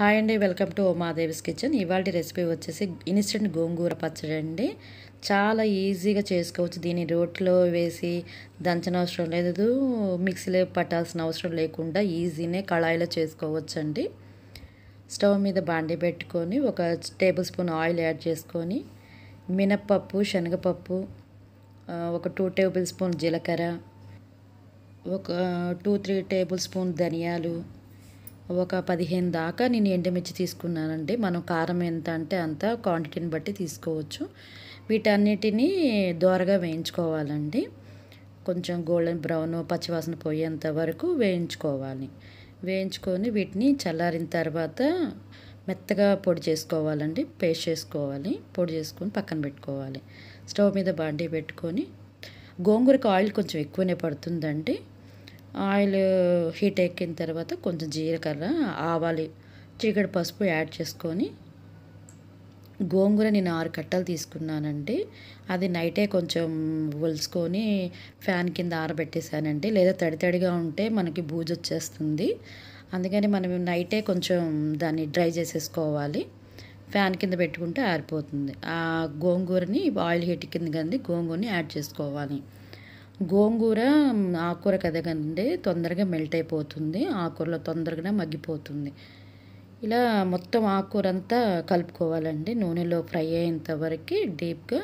hi అండి welcome to Umadevi's kitchen ఇవాళ recipe వచ్చేసి ఇన్స్టెంట్ గోంగూర పచ్చడి అండి చాలా ఈజీగా చేసుకోవచ్చు దీన్ని రోట్లో వేసి దంచన అవసరం లేదు మిక్సీలో పట్టాల్సిన అవసరం లేకుండా ఈజీనే కళాయిలో చేసుకోవచ్చండి స్టవ్ మీద బాండి పెట్టుకొని ఒక టేబుల్ స్పూన్ ఆయిల్ యాడ్ చేసుకొని మినప్పప్పు శనగపప్పు ఒక టూ టేబుల్ స్పూన్ జీలకర్ర ఒక టూ త్రీ టేబుల్ స్పూన్ ధనియాలు ఒక పదిహేను దాకా నేను ఎండుమిర్చి తీసుకున్నానండి మనం కారం ఎంత అంటే అంత క్వాంటిటీని బట్టి తీసుకోవచ్చు వీటన్నిటినీ దోరగా వేయించుకోవాలండి కొంచెం గోల్డెన్ బ్రౌన్ పచ్చివాసన పోయేంత వరకు వేయించుకోవాలి వేయించుకొని వీటిని చల్లారిన తర్వాత మెత్తగా పొడి చేసుకోవాలండి పేస్ట్ చేసుకోవాలి పొడి చేసుకొని పక్కన పెట్టుకోవాలి స్టవ్ మీద బాండీ పెట్టుకొని గోంగూరకు ఆయిల్ కొంచెం ఎక్కువనే పడుతుందండి ఆయిల్ హీట్ ఎక్కిన తర్వాత కొంచెం జీలకర్ర ఆవాలి చీకటి పసుపు యాడ్ చేసుకొని గోంగూర నేను ఆరు కట్టలు తీసుకున్నానండి అది నైటే కొంచెం ఒలుచుకొని ఫ్యాన్ కింద ఆరబెట్టేశానండి లేదా తడి తడిగా ఉంటే మనకి బూజు వచ్చేస్తుంది అందుకని మనం నైటే కొంచెం దాన్ని డ్రై చేసేసుకోవాలి ఫ్యాన్ కింద పెట్టుకుంటే ఆరిపోతుంది ఆ గోంగూరని ఆయిల్ హీట్ కింద కంది గోంగూరని యాడ్ చేసుకోవాలి గోంగూర ఆకుకూర కదగండి తొందరగా మెల్ట్ అయిపోతుంది ఆకూరలో తొందరగానే మగ్గిపోతుంది ఇలా మొత్తం ఆకుకూర అంతా కలుపుకోవాలండి నూనెలో ఫ్రై అయ్యేంత వరకు డీప్గా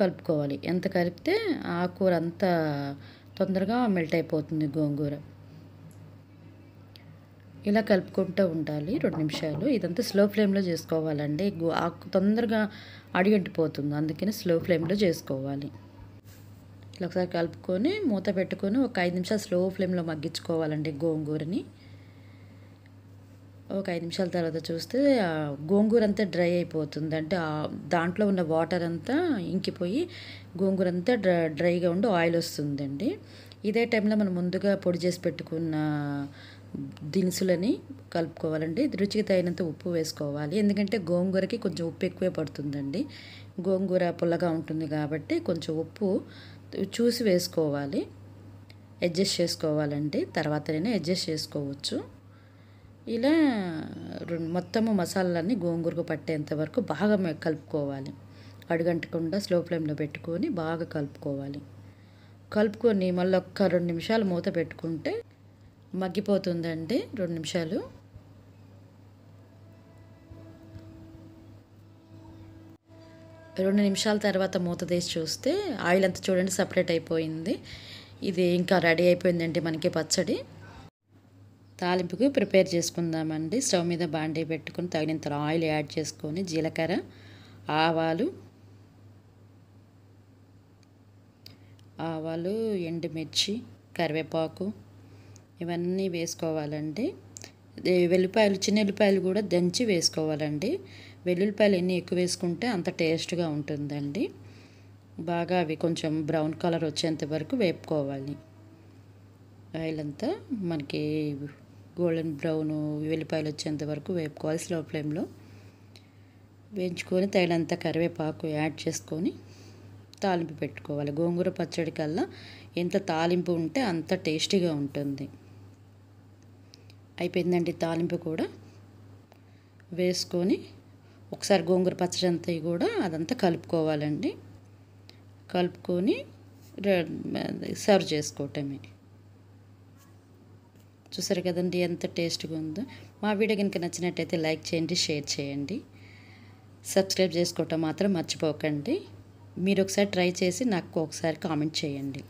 కలుపుకోవాలి ఎంత కలిపితే ఆకుకూర అంతా తొందరగా మెల్ట్ అయిపోతుంది గోంగూర ఇలా కలుపుకుంటూ ఉండాలి రెండు నిమిషాలు ఇదంతా స్లో ఫ్లేమ్లో చేసుకోవాలండి ఆకు తొందరగా అడిగంటిపోతుంది అందుకని స్లో ఫ్లేమ్లో చేసుకోవాలి ఇట్లా ఒకసారి కలుపుకొని మూత పెట్టుకొని ఒక ఐదు నిమిషాలు స్లో ఫ్లేమ్లో మగ్గించుకోవాలండి గోంగూరని ఒక ఐదు నిమిషాల తర్వాత చూస్తే గోంగూర అంతా డ్రై అయిపోతుంది అంటే దాంట్లో ఉన్న వాటర్ అంతా ఇంకిపోయి గోంగూర అంతా డ్రైగా ఉండి ఆయిల్ వస్తుందండి ఇదే టైంలో మనం ముందుగా పొడి చేసి పెట్టుకున్న దినుసులని కలుపుకోవాలండి రుచికి తగినంత ఉప్పు వేసుకోవాలి ఎందుకంటే గోంగూరకి కొంచెం ఉప్పు ఎక్కువే పడుతుందండి గోంగూర పుల్లగా ఉంటుంది కాబట్టి కొంచెం ఉప్పు చూసి వేసుకోవాలి అడ్జస్ట్ చేసుకోవాలండి నేను అడ్జస్ట్ చేసుకోవచ్చు ఇలా మొత్తము మసాలాలన్నీ గోంగూరకు పట్టేంత వరకు బాగా కలుపుకోవాలి అడుగంటకుండా స్లో ఫ్లేమ్లో పెట్టుకొని బాగా కలుపుకోవాలి కలుపుకొని మళ్ళీ ఒక్క రెండు నిమిషాలు మూత పెట్టుకుంటే మగ్గిపోతుందండి రెండు నిమిషాలు రెండు నిమిషాల తర్వాత మూత తీసి చూస్తే ఆయిల్ అంతా చూడండి సపరేట్ అయిపోయింది ఇది ఇంకా రెడీ అయిపోయిందండి మనకి పచ్చడి తాలింపుకి ప్రిపేర్ చేసుకుందామండి స్టవ్ మీద బాండీ పెట్టుకుని తగినంత ఆయిల్ యాడ్ చేసుకొని జీలకర్ర ఆవాలు ఆవాలు ఎండుమిర్చి కరివేపాకు ఇవన్నీ వేసుకోవాలండి వెల్లిపాయలు చిన్న ఎల్లిపాయలు కూడా దంచి వేసుకోవాలండి వెల్లుల్లిపాయలు ఎన్ని ఎక్కువ వేసుకుంటే అంత టేస్ట్గా ఉంటుందండి బాగా అవి కొంచెం బ్రౌన్ కలర్ వచ్చేంత వరకు వేపుకోవాలి ఆయిల్ అంతా మనకి గోల్డెన్ బ్రౌన్ వెల్లిపాయలు వచ్చేంత వరకు వేపుకోవాలి స్లో ఫ్లేమ్లో వేయించుకొని తైలంతా కరివేపాకు యాడ్ చేసుకొని తాలింపు పెట్టుకోవాలి గోంగూర పచ్చడి కల్లా ఎంత తాలింపు ఉంటే అంత టేస్టీగా ఉంటుంది అయిపోయిందండి తాలింపు కూడా వేసుకొని ఒకసారి గోంగూర పచ్చడి అంతా కూడా అదంతా కలుపుకోవాలండి కలుపుకొని సర్వ్ చేసుకోవటమే చూసారు కదండి ఎంత టేస్ట్గా ఉందో మా వీడియో కనుక నచ్చినట్టయితే లైక్ చేయండి షేర్ చేయండి సబ్స్క్రైబ్ చేసుకోవటం మాత్రం మర్చిపోకండి మీరు ఒకసారి ట్రై చేసి నాకు ఒకసారి కామెంట్ చేయండి